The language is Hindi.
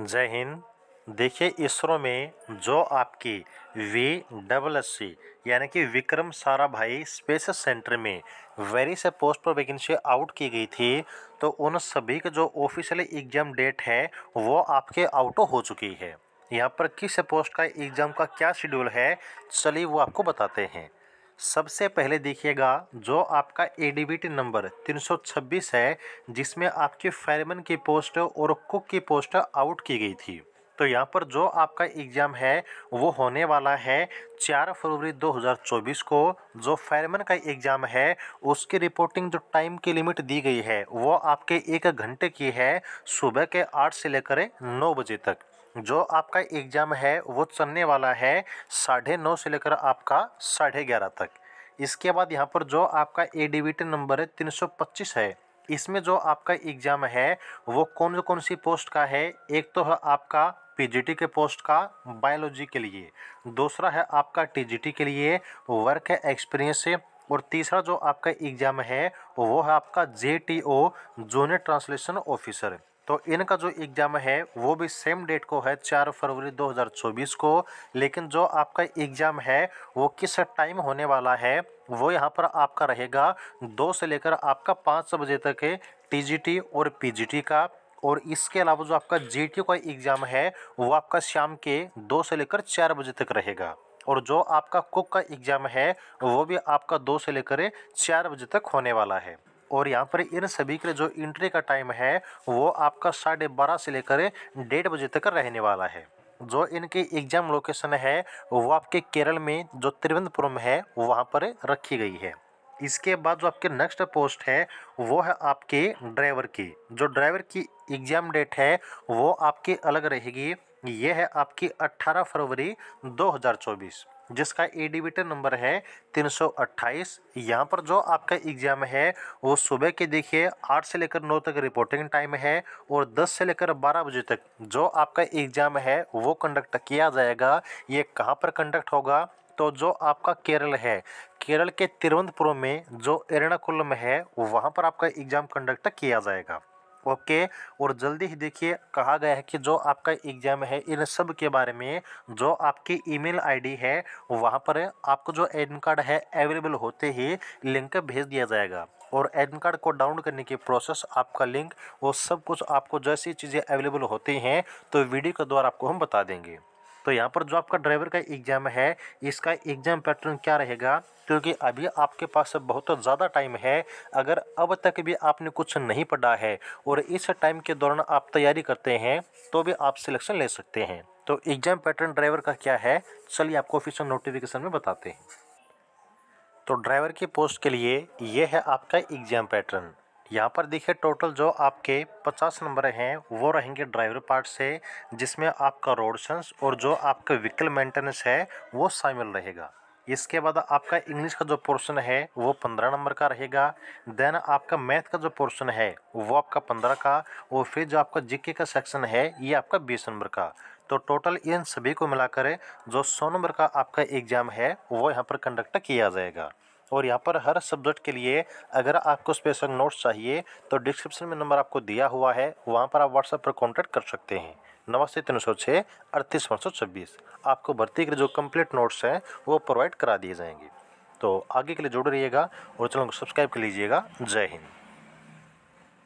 जय हिंद देखिए इसरो में जो आपकी वी डबल एस सी यानी कि विक्रम साराभाई स्पेस सेंटर में वेरी से पोस्ट पर वैकेंसी आउट की गई थी तो उन सभी के जो ऑफिशियल एग्ज़ाम डेट है वो आपके आउट हो चुकी है यहाँ पर किस पोस्ट का एग्ज़ाम का क्या शेड्यूल है चलिए वो आपको बताते हैं सबसे पहले देखिएगा जो आपका एडीबीटी नंबर 326 है जिसमें आपके फायरमैन की पोस्ट और कुक की पोस्ट आउट की गई थी तो यहाँ पर जो आपका एग्ज़ाम है वो होने वाला है चार फरवरी 2024 को जो फायरमैन का एग्ज़ाम है उसकी रिपोर्टिंग जो टाइम की लिमिट दी गई है वो आपके एक घंटे की है सुबह के आठ से लेकर नौ बजे तक जो आपका एग्ज़ाम है वो चलने वाला है साढ़े नौ से लेकर आपका साढ़े ग्यारह तक इसके बाद यहाँ पर जो आपका ए टी नंबर है तीन सौ पच्चीस है इसमें जो आपका एग्ज़ाम है वो कौन कौन सी पोस्ट का है एक तो है आपका पीजीटी के पोस्ट का बायोलॉजी के लिए दूसरा है आपका टीजीटी के लिए वर्क एक्सपीरियंस और तीसरा जो आपका एग्ज़ाम है वो है आपका J T O junior translation officer तो इनका जो एग्ज़ाम है वो भी सेम डेट को है चार फरवरी 2024 को लेकिन जो आपका एग्ज़ाम है वो किस टाइम होने वाला है वो यहाँ पर आपका रहेगा दो से लेकर आपका पाँच बजे तक है टीजीटी और पीजीटी का और इसके अलावा जो आपका जीटी का एग्ज़ाम है वो आपका शाम के दो से लेकर चार बजे तक रहेगा और जो आपका कुक का एग्ज़ाम है वो भी आपका दो से लेकर चार बजे तक होने वाला है और यहाँ पर इन सभी के जो इंट्री का टाइम है वो आपका साढ़े बारह से लेकर डेढ़ बजे तक रहने वाला है जो इनके एग्ज़ाम लोकेशन है वो आपके केरल में जो तिरुवनंतपुरम है वहाँ पर रखी गई है इसके बाद जो आपके नेक्स्ट पोस्ट है वो है आपके ड्राइवर की जो ड्राइवर की एग्ज़ाम डेट है वो आपकी अलग रहेगी ये है आपकी 18 फरवरी 2024 जिसका एडिविटर नंबर है 328 यहाँ पर जो आपका एग्ज़ाम है वो सुबह के देखिए 8 से लेकर 9 तक रिपोर्टिंग टाइम है और 10 से लेकर 12 बजे तक जो आपका एग्ज़ाम है वो कंडक्ट किया जाएगा ये कहाँ पर कंडक्ट होगा तो जो आपका केरल है केरल के तिरुवनंतपुरम में जो एर्णाकुलम है वहाँ पर आपका एग्ज़ाम कंडक्ट किया जाएगा ओके और जल्दी ही देखिए कहा गया है कि जो आपका एग्ज़ाम है इन सब के बारे में जो आपकी ईमेल आईडी है वहाँ पर आपको जो एडमिट कार्ड है अवेलेबल होते ही लिंक भेज दिया जाएगा और एडमिट कार्ड को डाउनलोड करने की प्रोसेस आपका लिंक वो सब कुछ आपको जैसी चीज़ें अवेलेबल होती हैं तो वीडियो के द्वारा आपको हम बता देंगे तो यहाँ पर जो आपका ड्राइवर का एग्ज़ाम है इसका एग्ज़ाम पैटर्न क्या रहेगा क्योंकि अभी आपके पास बहुत ज़्यादा टाइम है अगर अब तक भी आपने कुछ नहीं पढ़ा है और इस टाइम के दौरान आप तैयारी करते हैं तो भी आप सिलेक्शन ले सकते हैं तो एग्ज़ाम पैटर्न ड्राइवर का क्या है चलिए आपको ऑफिशियल नोटिफिकेशन में बताते हैं तो ड्राइवर की पोस्ट के लिए यह है आपका एग्ज़ाम पैटर्न यहाँ पर देखिए टोटल जो आपके पचास नंबर हैं वो रहेंगे ड्राइवर पार्ट से जिसमें आपका रोड सेंस और जो आपका व्हीकल मेंटेनेंस है वो शामिल रहेगा इसके बाद आपका इंग्लिश का जो पोर्शन है वो पंद्रह नंबर का रहेगा देन आपका मैथ का जो पोर्शन है वो आपका पंद्रह का और फिर जो आपका जीके का सेक्शन है ये आपका बीस नंबर का तो टोटल इन सभी को मिलाकर जो सौ नंबर का आपका एग्ज़ाम है वो यहाँ पर कंडक्ट किया जाएगा और यहाँ पर हर सब्जेक्ट के लिए अगर आपको स्पेशल नोट्स चाहिए तो डिस्क्रिप्शन में नंबर आपको दिया हुआ है वहाँ पर आप व्हाट्सएप पर कॉन्टैक्ट कर सकते हैं नवासी तीन सौ छः अड़तीस पाँच सौ छब्बीस आपको भर्ती के जो कंप्लीट नोट्स हैं वो प्रोवाइड करा दिए जाएंगे तो आगे के लिए जुड़े रहिएगा और चैनल को सब्सक्राइब कर लीजिएगा जय हिंद